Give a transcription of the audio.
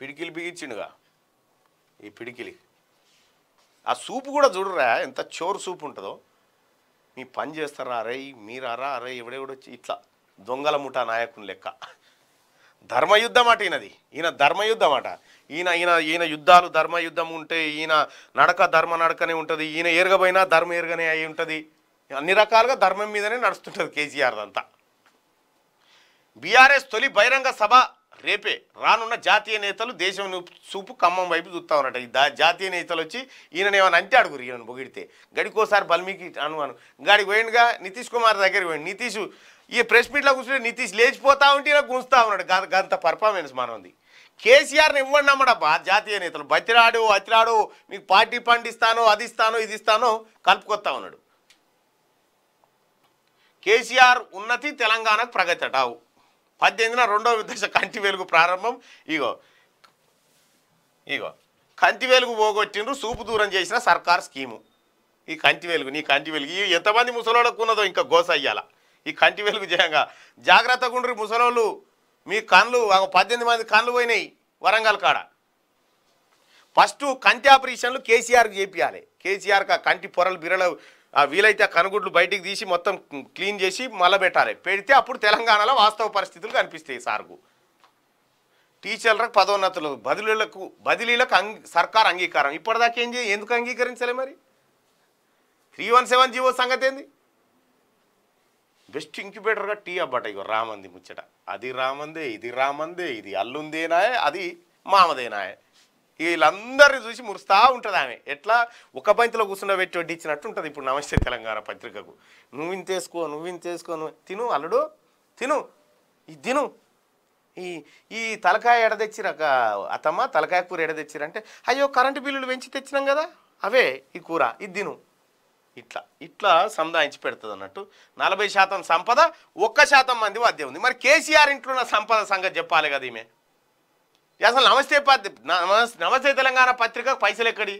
పిడికిలు బిగించిండుగా ఈ పిడికిలి ఆ సూపు కూడా చూడరా ఎంత చోరు సూపు ఉంటుందో మీ పని చేస్తారా అరే మీరారా అరే ఎవడెవడొచ్చి ఇట్లా దొంగల ముఠా నాయకుని లెక్క ధర్మయుద్ధం అట ఈయనది ఈయన ధర్మయుద్ధం అట ఈయన ఈయన ఈయన యుద్ధాలు ధర్మయుద్ధం ఉంటే ఈయన నడక ధర్మ నడకనే ఉంటుంది ఈయన ఎరగబోయినా ధర్మ ఎరగనే అయి ఉంటుంది అన్ని రకాలుగా ధర్మం మీదనే నడుస్తుంటుంది కేసీఆర్ అంతా బీఆర్ఎస్ తొలి బహిరంగ సభ రేపే రానున్న జాతీయ నేతలు దేశం చూపు ఖమ్మం వైపు చూస్తా ఉన్నట ఈ జాతీయ నేతలు వచ్చి ఈయన ఏమైనా అంటే అడుగురు ఈయన పొగిడితే గడికోసారి బల్మీకి అను అను గాడికి పోయిండుగా నితీష్ కుమార్ దగ్గరికి పోయింది నితీష్ ఈ ప్రెస్ మీట్లో కూర్చుని నితీష్ లేచిపోతా ఉంటే ఇలా గుంజుతా ఉన్నాడు గంత పర్ఫార్మెన్స్ మనది కేసీఆర్ని ఇవ్వండి అమ్మడబ్బా జాతీయ నేతలు బతిరాడు అతిరాడు మీకు పార్టీ పండిస్తాను అది ఇస్తాను ఇది ఇస్తాను కలుపుకొస్తా ఉన్నాడు కేసీఆర్ ఉన్నతి తెలంగాణకు ప్రగతి అటావు పద్దెనిమిదిన రెండవ దశ కంటి వెలుగు ప్రారంభం ఇగో ఇగో కంటి వెలుగు పోగొట్టిండ్రు సూపు దూరం చేసిన సర్కార్ స్కీము ఈ కంటి వెలుగు నీ కంటి వెలుగు ఇవి ఎంతమంది ముసలోళ్ళకు ఉన్నదో ఇంకా గోస అయ్యాల ఈ కంటి వెలుగు చేయంగా జాగ్రత్తగా ఉండరు ముసలోళ్ళు మీ కళ్ళు ఒక పద్దెనిమిది మంది కళ్ళు పోయినాయి వరంగల్ కాడ ఫస్ట్ కంటి ఆపరేషన్లు కేసీఆర్కి చేపియాలి కేసీఆర్ కంటి పొరలు బిరలు ఆ వీలైతే ఆ కనుగుడ్లు బయటికి తీసి మొత్తం క్లీన్ చేసి మలబెట్టాలి పెట్టాలి పెడితే అప్పుడు తెలంగాణలో వాస్తవ పరిస్థితులు కనిపిస్తాయి సార్కు టీచర్లకు పదోన్నతులు బదిలీలకు బదిలీలకు అంగీ సర్కార్ అంగీకారం ఇప్పటిదాకా ఏం చేయ ఎందుకు అంగీకరించలే మరి త్రీ వన్ సెవెన్ జీవో సంగతి ఏంది బెస్ట్ ఇంక్యుబేటర్గా టీ అబ్బట ఇగో రామంది ముచ్చట అది రామందే ఇది రామందే ఇది అల్లుందేనాయే అది మామదేనాయే వీళ్ళందరినీ చూసి మురుస్తూ ఉంటుంది ఆమె ఎట్లా ఒక పంచలో కూర్చున్న పెట్టి వడ్డించినట్టు ఉంటుంది ఇప్పుడు నమస్తే తెలంగాణ పత్రికకు నువ్వు వేసుకో నువ్వు ఇంతేసుకో నువ్వు తిను అల్లుడు తిను ఈ తిను ఈ ఈ తలకాయ ఎడ తెచ్చిరాక అతమ్మ తలకాయ కూర ఎడ తెచ్చిరంటే అయ్యో కరెంటు బిల్లులు పెంచి తెచ్చినాం కదా అవే ఈ కూర ఇది తిను ఇట్లా ఇట్లా సంధాయించి పెడుతుంది అన్నట్టు నలభై శాతం సంపద ఒక్క శాతం మంది మధ్య ఉంది మరి కేసీఆర్ ఇంట్లో ఉన్న సంపద సంగతి చెప్పాలి కదా ఈమె అసలు నమస్తే నమస్తే తెలంగాణ పత్రిక పైసలు ఎక్కడి